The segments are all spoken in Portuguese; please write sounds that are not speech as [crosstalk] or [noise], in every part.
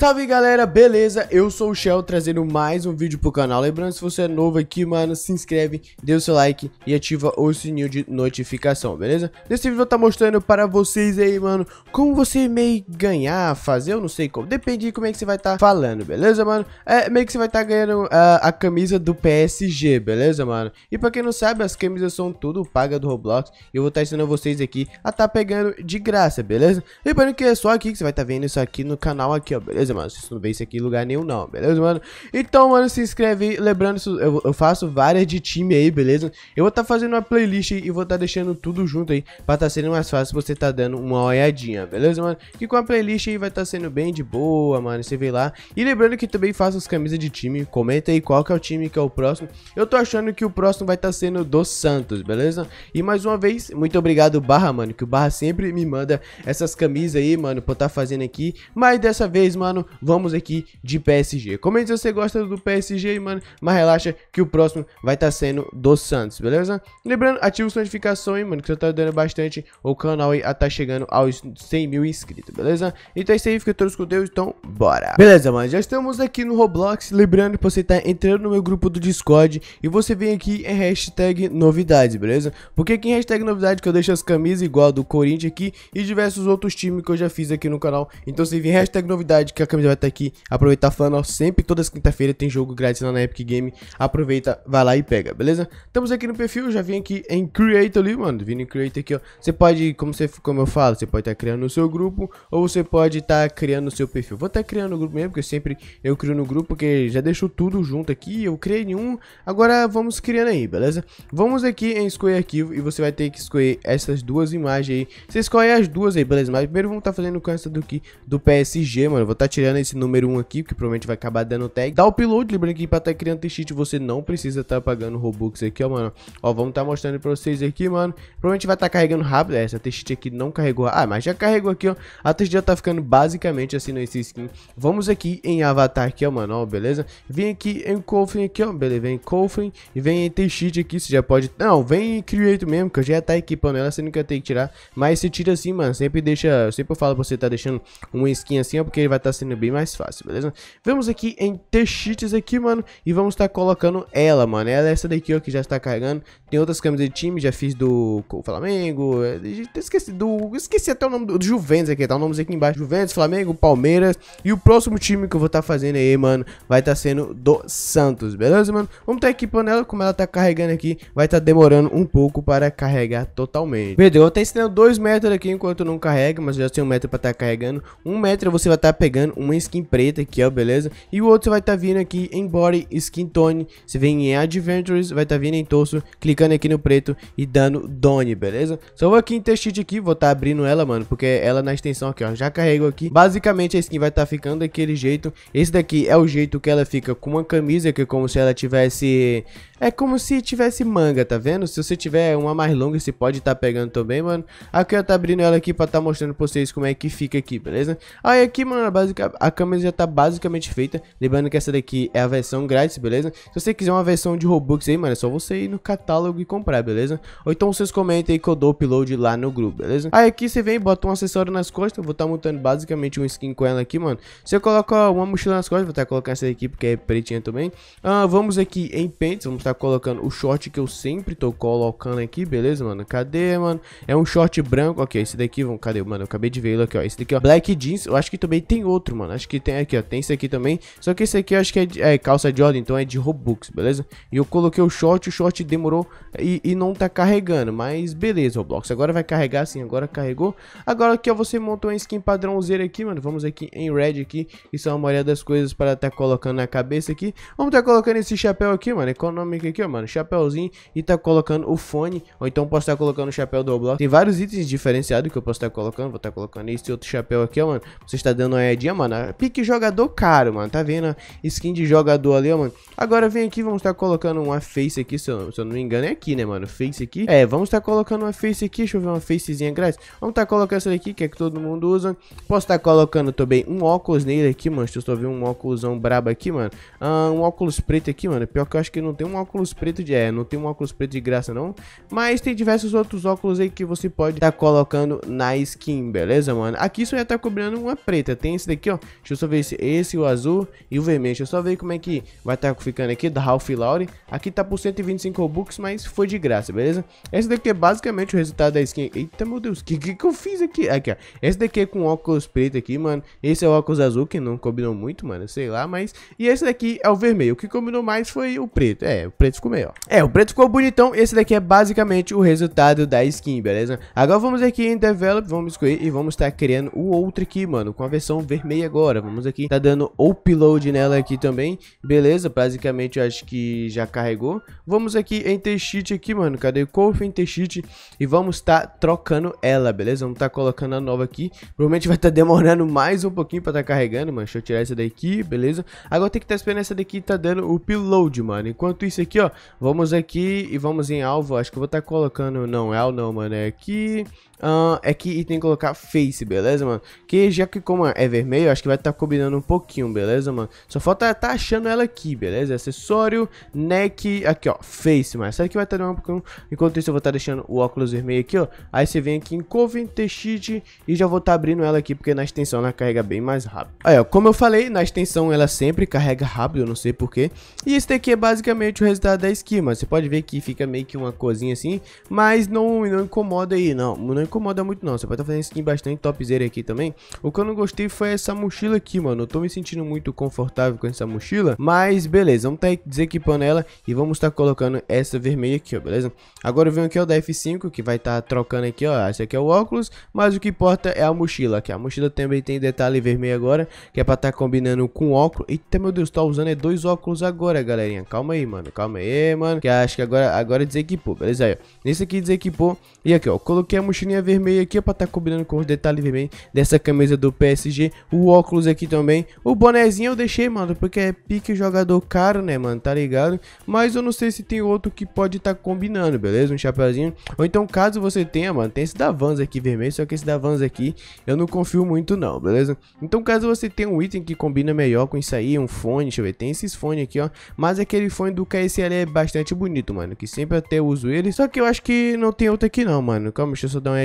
Salve galera, beleza? Eu sou o Shell trazendo mais um vídeo pro canal. Lembrando, se você é novo aqui, mano, se inscreve, dê o seu like e ativa o sininho de notificação, beleza? Nesse vídeo eu vou estar tá mostrando para vocês aí, mano, como você meio ganhar, fazer, eu não sei como, depende de como é que você vai estar tá falando, beleza, mano? É meio que você vai estar tá ganhando uh, a camisa do PSG, beleza, mano? E pra quem não sabe, as camisas são tudo paga do Roblox e eu vou estar tá ensinando vocês aqui a tá pegando de graça, beleza? Lembrando que é só aqui que você vai estar tá vendo isso aqui no canal aqui, ó, beleza? beleza, mano? não vê isso aqui em lugar nenhum, não, beleza, mano? Então, mano, se inscreve aí. Lembrando, eu, eu faço várias de time aí, beleza? Eu vou estar tá fazendo uma playlist e vou estar tá deixando tudo junto aí pra tá sendo mais fácil você tá dando uma olhadinha, beleza, mano? Que com a playlist aí vai estar tá sendo bem de boa, mano. Você vê lá. E lembrando que também faço as camisas de time. Comenta aí qual que é o time que é o próximo. Eu tô achando que o próximo vai estar tá sendo do Santos, beleza? E mais uma vez, muito obrigado, Barra, mano, que o Barra sempre me manda essas camisas aí, mano, pra eu estar tá fazendo aqui. Mas dessa vez, mano mano, vamos aqui de PSG. Comente se você gosta do PSG, mano, mas relaxa que o próximo vai estar tá sendo do Santos, beleza? Lembrando, ativa as notificações, mano, que você tá ajudando bastante o canal aí a ah, tá chegando aos 100 mil inscritos, beleza? Então é isso aí, fica todos com Deus, então bora! Beleza, mano, já estamos aqui no Roblox, lembrando que você tá entrando no meu grupo do Discord e você vem aqui em hashtag novidades, beleza? Porque aqui em hashtag novidade que eu deixo as camisas igual do Corinthians aqui e diversos outros times que eu já fiz aqui no canal, então se vem hashtag novidade, que a camiseta vai estar aqui. aproveita falando, ó, sempre todas quinta-feira tem jogo grátis lá na Epic Game. Aproveita, vai lá e pega, beleza? Estamos aqui no perfil, já vim aqui em Creator ali, mano. Vim em Creator aqui, ó. Você pode, como, você, como eu falo, você pode estar tá criando o seu grupo ou você pode estar tá criando o seu perfil. Vou estar tá criando o grupo mesmo, porque sempre eu crio no grupo, porque já deixo tudo junto aqui. Eu criei nenhum, agora vamos criando aí, beleza? Vamos aqui em escolher arquivo e você vai ter que escolher essas duas imagens aí. Você escolhe as duas aí, beleza? Mas primeiro vamos estar tá fazendo o essa do que do PSG, mano. Vou estar tá tirando esse número 1 aqui, porque provavelmente vai acabar dando tag. Dá upload, lembrando que pra estar tá criando cheat você não precisa estar tá pagando Robux aqui, ó, mano. Ó, vamos estar tá mostrando pra vocês aqui, mano. Provavelmente vai estar tá carregando rápido. essa t aqui não carregou. Ah, mas já carregou aqui, ó. A t já tá ficando basicamente assim nesse skin. Vamos aqui em avatar aqui, ó, mano, ó, beleza? Vem aqui em Coffin aqui, ó, beleza? Vem em Coffin e vem em t aqui, você já pode... Não, vem em Create mesmo, que eu já tá equipando ela, você nunca tem que tirar. Mas se tira assim, mano, sempre deixa... Sempre falo pra você tá deixando uma skin assim, ó, porque ele vai estar tá sendo bem mais fácil, beleza? Vamos aqui em T-Sheets aqui, mano, e vamos estar tá colocando ela, mano. Ela é essa daqui, ó, que já está carregando. Tem outras câmeras de time, já fiz do Flamengo, eh, esqueci do... Esqueci até o nome do, do Juventus aqui, tá? O nomezinho aqui embaixo. Juventus, Flamengo, Palmeiras. E o próximo time que eu vou estar tá fazendo aí, mano, vai estar tá sendo do Santos, beleza, mano? Vamos estar tá equipando ela, como ela tá carregando aqui, vai estar tá demorando um pouco para carregar totalmente. Perdeu, eu estou ensinando dois metros aqui enquanto não carrega, mas já tem um metro para estar tá carregando. Um metro você vai estar tá pegando uma skin preta aqui, ó, beleza? E o outro vai estar tá vindo aqui em Body Skin Tone. Você vem em Adventures, vai estar tá vindo em Torso, clicando aqui no preto e dando Done, beleza? Só vou aqui em Testite aqui, vou estar tá abrindo ela, mano, porque ela na extensão aqui, ó, já carrego aqui. Basicamente a skin vai estar tá ficando daquele jeito. Esse daqui é o jeito que ela fica com uma camisa, que é como se ela tivesse é como se tivesse manga, tá vendo? Se você tiver uma mais longa, você pode estar tá pegando também, mano. Aqui eu tá abrindo ela aqui pra estar tá mostrando pra vocês como é que fica aqui, beleza? Aí aqui, mano, a câmera já tá basicamente feita. Lembrando que essa daqui é a versão grátis, beleza? Se você quiser uma versão de Robux aí, mano, é só você ir no catálogo e comprar, beleza? Ou então vocês comentem aí que eu dou upload lá no grupo, beleza? Aí aqui você vem e bota um acessório nas costas. Eu vou estar tá montando basicamente um skin com ela aqui, mano. Você coloca uma mochila nas costas, vou estar tá colocando essa daqui porque é pretinha também. Ah, vamos aqui em pente. vamos estar tá Tá colocando o short que eu sempre tô colocando aqui, beleza, mano? Cadê, mano? É um short branco, ok, esse daqui, vamos, cadê, mano? Eu acabei de ver ele aqui, ó, esse daqui, ó, black jeans, eu acho que também tem outro, mano, acho que tem aqui, ó, tem esse aqui também, só que esse aqui eu acho que é, de, é calça Jordan, então é de Robux, beleza? E eu coloquei o short, o short demorou e, e não tá carregando, mas beleza, Roblox, agora vai carregar sim, agora carregou, agora aqui, ó, você montou uma skin padrãozinha aqui, mano, vamos aqui em red aqui, isso é a maioria das coisas para tá colocando na cabeça aqui, vamos tá colocando esse chapéu aqui, mano, economic microfone aqui, ó, mano, chapéuzinho e tá colocando o fone, ou então posso estar tá colocando o chapéu do Roblox. Tem vários itens diferenciados que eu posso estar tá colocando, vou estar tá colocando esse outro chapéu aqui, ó, mano. Você está dando uma olhadinha, mano, ah, pique jogador caro, mano, tá vendo? Skin de jogador ali, ó, mano. Agora vem aqui, vamos estar tá colocando uma face aqui, se eu, se eu não me engano, é aqui, né, mano, face aqui. É, vamos estar tá colocando uma face aqui, deixa eu ver uma facezinha grátis. Vamos estar tá colocando essa daqui, que é que todo mundo usa. Posso estar colocando também um óculos nele aqui, mano, deixa eu só ver um óculosão brabo aqui, mano. Ah, um óculos preto aqui, mano, pior que eu acho que não tem um óculos óculos preto de é, não tem um óculos preto de graça não, mas tem diversos outros óculos aí que você pode estar tá colocando na skin, beleza, mano? Aqui só ia estar tá cobrando uma preta, tem esse daqui, ó, deixa eu só ver esse, esse, o azul e o vermelho, deixa eu só ver como é que vai estar tá ficando aqui, da Ralph Lauren, aqui tá por 125 Robux, mas foi de graça, beleza? Esse daqui é basicamente o resultado da skin, eita meu Deus, o que, que que eu fiz aqui? Aqui, ó, esse daqui é com óculos preto aqui, mano, esse é o óculos azul que não combinou muito, mano, sei lá, mas, e esse daqui é o vermelho, o que combinou mais foi o preto, é, preto ficou meio, ó. É, o preto ficou bonitão. Esse daqui é basicamente o resultado da skin, beleza? Agora vamos aqui em Develop, vamos escolher e vamos estar tá criando o outro aqui, mano, com a versão vermelha agora. Vamos aqui, tá dando upload nela aqui também, beleza? Basicamente eu acho que já carregou. Vamos aqui em T-Sheet aqui, mano, cadê? o em T-Sheet e vamos estar tá trocando ela, beleza? Vamos estar tá colocando a nova aqui. Provavelmente vai estar tá demorando mais um pouquinho pra estar tá carregando, mano. Deixa eu tirar essa daqui, beleza? Agora tem que estar tá esperando essa daqui tá dando upload, mano. Enquanto isso isso aqui, ó. Vamos aqui e vamos em alvo. Acho que eu vou estar tá colocando. Não, é o não, mano. É aqui uh, é que tem que colocar face, beleza, mano? Que já que como é vermelho, acho que vai estar tá combinando um pouquinho, beleza, mano? Só falta tá achando ela aqui, beleza? Acessório, neck, aqui, ó, face, mano. Essa aqui vai estar tá um pouquinho... Enquanto isso, eu vou estar tá deixando o óculos vermelho aqui, ó. Aí você vem aqui em Covent Sheet e já vou estar tá abrindo ela aqui, porque na extensão ela carrega bem mais rápido. Aí, ó, como eu falei, na extensão ela sempre carrega rápido, eu não sei porquê. E esse daqui é basicamente o resultado da esquema. Você pode ver que fica meio que uma cozinha assim, mas não, não incomoda aí, não. Não incomoda muito não, você pode estar tá fazendo skin bastante topzera aqui também. O que eu não gostei foi essa mochila aqui, mano. Eu tô me sentindo muito confortável com essa mochila, mas beleza, vamos estar tá desequipando ela e vamos estar tá colocando essa vermelha aqui, ó, beleza? Agora eu venho aqui, ó, da F5, que vai estar tá trocando aqui, ó, esse aqui é o óculos, mas o que importa é a mochila, que a mochila também tem detalhe vermelho agora, que é pra estar tá combinando com óculos. Eita, meu Deus, tá usando é dois óculos agora, galerinha. Calma aí, mano, calma aí, mano, que acho que agora, agora desequipou, beleza? Aí, ó, nesse aqui desequipou, e aqui, ó, coloquei a mochilinha vermelho aqui, ó, pra tá combinando com os detalhes vermelhos dessa camisa do PSG. O óculos aqui também. O bonezinho eu deixei, mano, porque é pique jogador caro, né, mano, tá ligado? Mas eu não sei se tem outro que pode tá combinando, beleza? Um chapéuzinho. Ou então, caso você tenha, mano, tem esse da Vans aqui vermelho, só que esse da Vans aqui eu não confio muito não, beleza? Então, caso você tenha um item que combina melhor com isso aí, um fone, deixa eu ver, tem esses fones aqui, ó. Mas aquele fone do KSL é bastante bonito, mano, que sempre até uso ele. Só que eu acho que não tem outro aqui não, mano. Calma, deixa eu só dar uma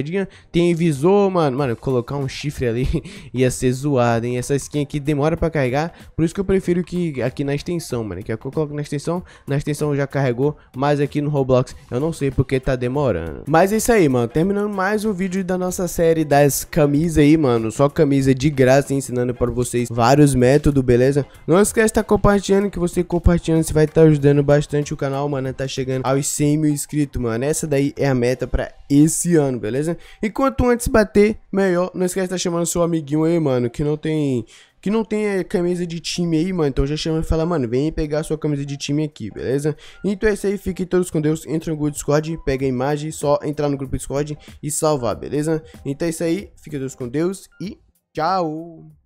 tem visor, mano. Mano, colocar um chifre ali [laughs] ia ser zoado, hein? Essa skin aqui demora pra carregar. Por isso que eu prefiro que aqui na extensão, mano. Que eu coloco na extensão. Na extensão já carregou. Mas aqui no Roblox eu não sei porque tá demorando. Mas é isso aí, mano. Terminando mais um vídeo da nossa série das camisas aí, mano. Só camisa de graça ensinando pra vocês vários métodos, beleza? Não esquece de estar tá compartilhando. Que você compartilhando, você vai estar tá ajudando bastante o canal, mano. Tá chegando aos 100 mil inscritos, mano. Essa daí é a meta pra esse ano, beleza? E quanto antes bater, melhor. Não esquece de estar tá chamando seu amiguinho aí, mano, que não tem que não tem eh, camisa de time aí, mano. Então já chama e fala, mano, vem pegar sua camisa de time aqui, beleza? Então é isso aí, fiquem todos com Deus. Entra no grupo Discord, pega a imagem, só entrar no grupo Discord e salvar, beleza? Então é isso aí, fiquem todos com Deus e tchau!